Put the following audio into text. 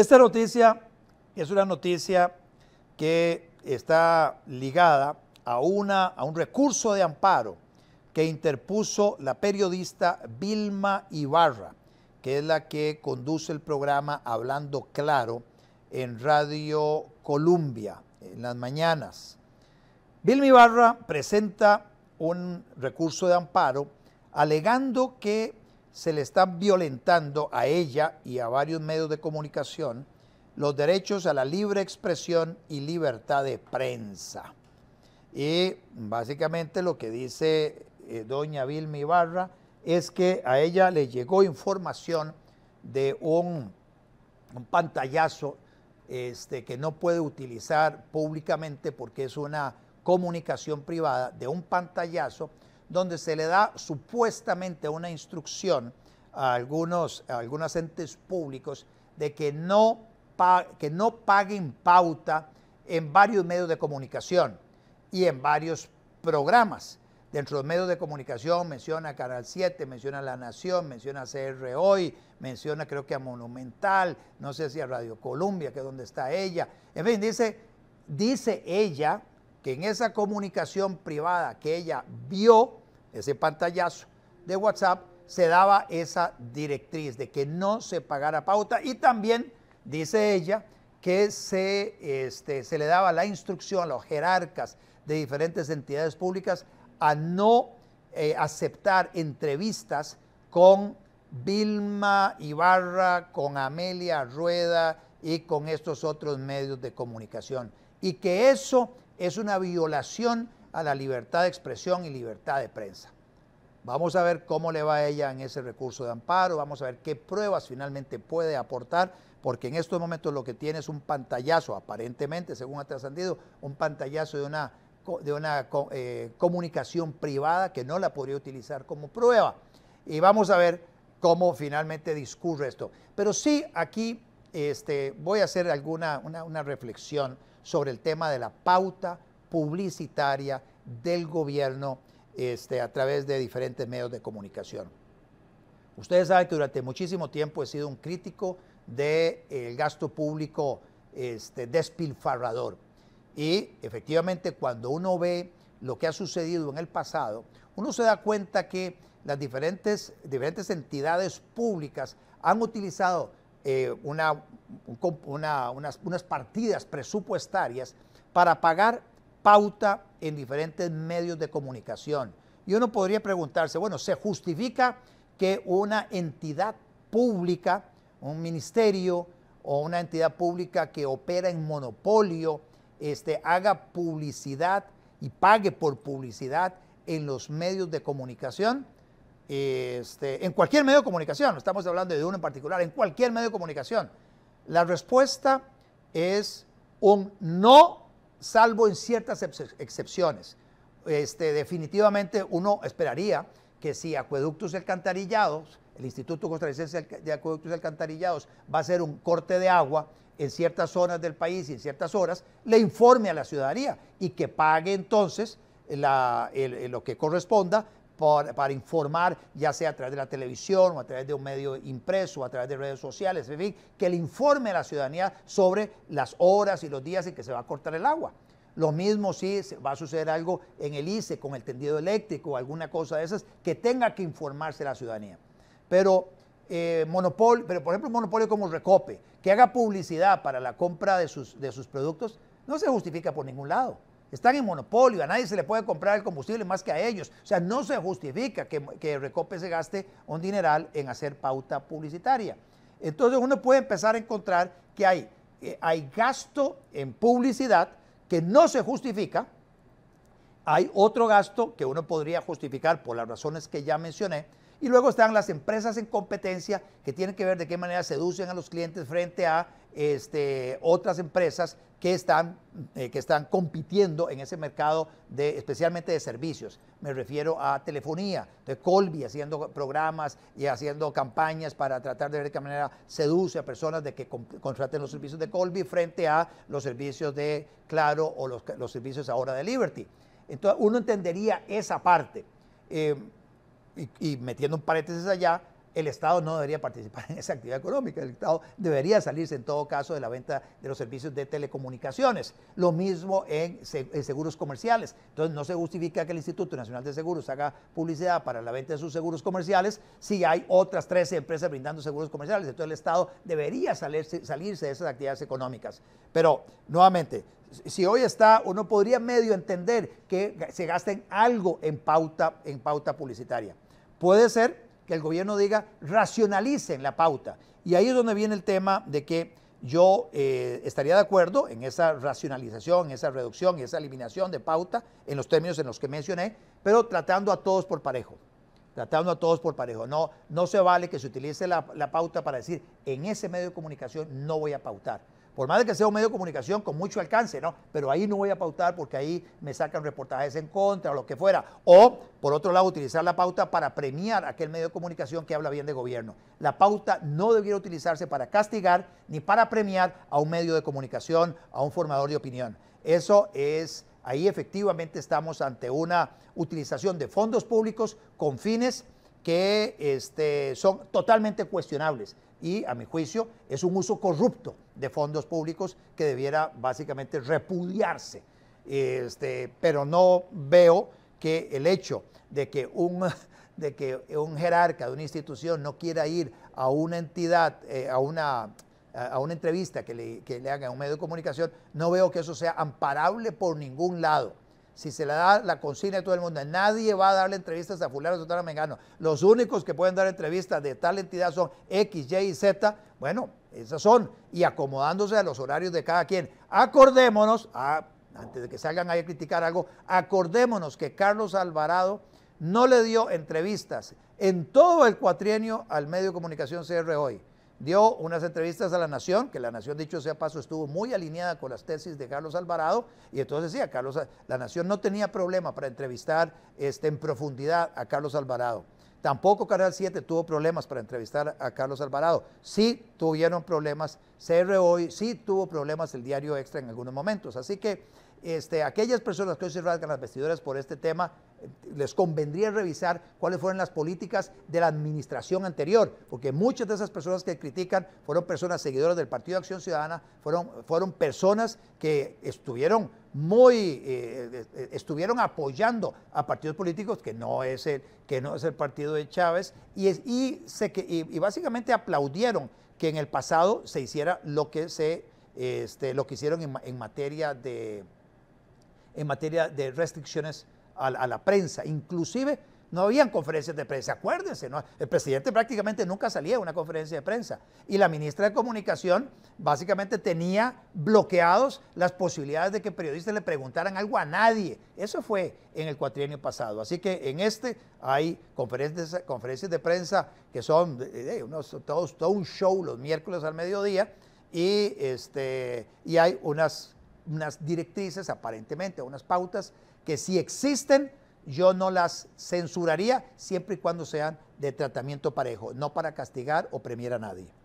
Esta noticia es una noticia que está ligada a, una, a un recurso de amparo que interpuso la periodista Vilma Ibarra, que es la que conduce el programa Hablando Claro en Radio Columbia en las mañanas. Vilma Ibarra presenta un recurso de amparo alegando que se le están violentando a ella y a varios medios de comunicación los derechos a la libre expresión y libertad de prensa. Y básicamente lo que dice eh, doña Vilma Ibarra es que a ella le llegó información de un, un pantallazo este, que no puede utilizar públicamente porque es una comunicación privada de un pantallazo donde se le da supuestamente una instrucción a algunos, algunos entes públicos de que no, que no paguen pauta en varios medios de comunicación y en varios programas. Dentro de los medios de comunicación menciona Canal 7, menciona La Nación, menciona CR Hoy, menciona creo que a Monumental, no sé si a Radio Colombia, que es donde está ella. En fin, dice, dice ella que en esa comunicación privada que ella vio, ese pantallazo de WhatsApp, se daba esa directriz de que no se pagara pauta y también, dice ella, que se, este, se le daba la instrucción a los jerarcas de diferentes entidades públicas a no eh, aceptar entrevistas con Vilma Ibarra, con Amelia Rueda y con estos otros medios de comunicación. Y que eso es una violación a la libertad de expresión y libertad de prensa. Vamos a ver cómo le va a ella en ese recurso de amparo, vamos a ver qué pruebas finalmente puede aportar, porque en estos momentos lo que tiene es un pantallazo, aparentemente, según ha trascendido, un pantallazo de una, de una eh, comunicación privada que no la podría utilizar como prueba. Y vamos a ver cómo finalmente discurre esto. Pero sí, aquí este, voy a hacer alguna una reflexión sobre el tema de la pauta publicitaria del gobierno este, a través de diferentes medios de comunicación. Ustedes saben que durante muchísimo tiempo he sido un crítico del eh, gasto público este, despilfarrador. Y efectivamente cuando uno ve lo que ha sucedido en el pasado, uno se da cuenta que las diferentes, diferentes entidades públicas han utilizado eh, una, unas, unas partidas presupuestarias para pagar pauta en diferentes medios de comunicación. Y uno podría preguntarse, bueno, ¿se justifica que una entidad pública, un ministerio o una entidad pública que opera en monopolio, este, haga publicidad y pague por publicidad en los medios de comunicación? Este, en cualquier medio de comunicación, no estamos hablando de uno en particular, en cualquier medio de comunicación. La respuesta es un no salvo en ciertas excepciones. Este, definitivamente uno esperaría que si acueductos alcantarillados, el Instituto Costarricense de Acueductos Alcantarillados va a hacer un corte de agua en ciertas zonas del país y en ciertas horas, le informe a la ciudadanía y que pague entonces lo que corresponda para informar, ya sea a través de la televisión o a través de un medio impreso, o a través de redes sociales, en fin, que le informe a la ciudadanía sobre las horas y los días en que se va a cortar el agua. Lo mismo si va a suceder algo en el ICE con el tendido eléctrico o alguna cosa de esas que tenga que informarse la ciudadanía. Pero eh, pero por ejemplo un monopolio como Recope, que haga publicidad para la compra de sus productos, no se justifica por ningún lado. Están en monopolio, a nadie se le puede comprar el combustible más que a ellos. O sea, no se justifica que, que Recope se gaste un dineral en hacer pauta publicitaria. Entonces uno puede empezar a encontrar que hay, eh, hay gasto en publicidad que no se justifica, hay otro gasto que uno podría justificar por las razones que ya mencioné, y luego están las empresas en competencia que tienen que ver de qué manera seducen a los clientes frente a este, otras empresas que están, eh, que están compitiendo en ese mercado, de, especialmente de servicios. Me refiero a telefonía, de Colby haciendo programas y haciendo campañas para tratar de ver de qué manera seduce a personas de que contraten los servicios de Colby frente a los servicios de Claro o los, los servicios ahora de Liberty. Entonces uno entendería esa parte. Eh, y, metiendo un paréntesis allá, el Estado no debería participar en esa actividad económica, el Estado debería salirse en todo caso de la venta de los servicios de telecomunicaciones, lo mismo en, seguros comerciales. Entonces no se justifica que el Instituto Nacional de Seguros haga publicidad para la venta de sus seguros comerciales si hay otras 13 empresas brindando seguros comerciales, entonces el Estado debería salirse, de esas actividades económicas. Pero nuevamente, si hoy está, uno podría medio entender que se gaste algo en pauta, en pauta publicitaria. Puede ser que el gobierno diga racionalicen la pauta. Y ahí es donde viene el tema de que yo eh, estaría de acuerdo en esa racionalización, en esa reducción, y esa eliminación de pauta, en los términos en los que mencioné, pero tratando a todos por parejo, tratando a todos por parejo. No, no se vale que se utilice la pauta para decir, en ese medio de comunicación no voy a pautar por más de que sea un medio de comunicación con mucho alcance, ¿no? Pero ahí no voy a pautar porque ahí me sacan reportajes en contra o lo que fuera. O, por otro lado, utilizar la pauta para premiar aquel medio de comunicación que habla bien de gobierno. La pauta no debiera utilizarse para castigar ni para premiar a un medio de comunicación, a un formador de opinión. Eso es, ahí efectivamente estamos ante una utilización de fondos públicos con fines que este, son totalmente cuestionables y, a mi juicio, es un uso corrupto de fondos públicos que debiera básicamente repudiarse. Este, pero no veo que el hecho de que un de que un jerarca de una institución no quiera ir a una entidad, eh, a, una, a una entrevista que le, que le haga a un medio de comunicación, no veo que eso sea amparable por ningún lado si se le da la consigna de todo el mundo, nadie va a darle entrevistas a fulano, sotana, mengano. Los únicos que pueden dar entrevistas de tal entidad son X, Y y Z. Bueno, esas son. Y acomodándose a los horarios de cada quien. Acordémonos, ah, antes de que salgan ahí a criticar algo, acordémonos que Carlos Alvarado no le dio entrevistas en todo el cuatrienio al medio de comunicación CR hoy dio unas entrevistas a La Nación, que La Nación, dicho sea paso, estuvo muy alineada con las tesis de Carlos Alvarado, y entonces decía, Carlos, La Nación no tenía problema para entrevistar este, en profundidad a Carlos Alvarado. Tampoco Canal 7 tuvo problemas para entrevistar a Carlos Alvarado. Sí tuvieron problemas CR Hoy, sí tuvo problemas el diario Extra en algunos momentos. Así que este, aquellas personas que hoy se rasgan las vestiduras por este tema, les convendría revisar cuáles fueron las políticas de la administración anterior, porque muchas de esas personas que critican fueron personas seguidoras del Partido de Acción Ciudadana, fueron, fueron personas que estuvieron muy, eh, eh, eh, estuvieron apoyando a partidos políticos que no es el, que no es el partido de Chávez y, básicamente aplaudieron que en el pasado se hiciera lo que, se, este, lo que hicieron en, en, materia de, en materia de restricciones a, a la prensa, inclusive no habían conferencias de prensa, acuérdense, ¿no? el presidente prácticamente nunca salía a una conferencia de prensa y la ministra de Comunicación básicamente tenía bloqueados las posibilidades de que periodistas le preguntaran algo a nadie. Eso fue en el cuatrienio pasado. Así que en este hay conferencias, conferencias de prensa que son eh, eh, todos, todo un show los miércoles al mediodía y, este, y hay unas, unas directrices aparentemente, unas pautas que sí existen yo no las censuraría siempre y cuando sean de tratamiento parejo, no para castigar o premiar a nadie.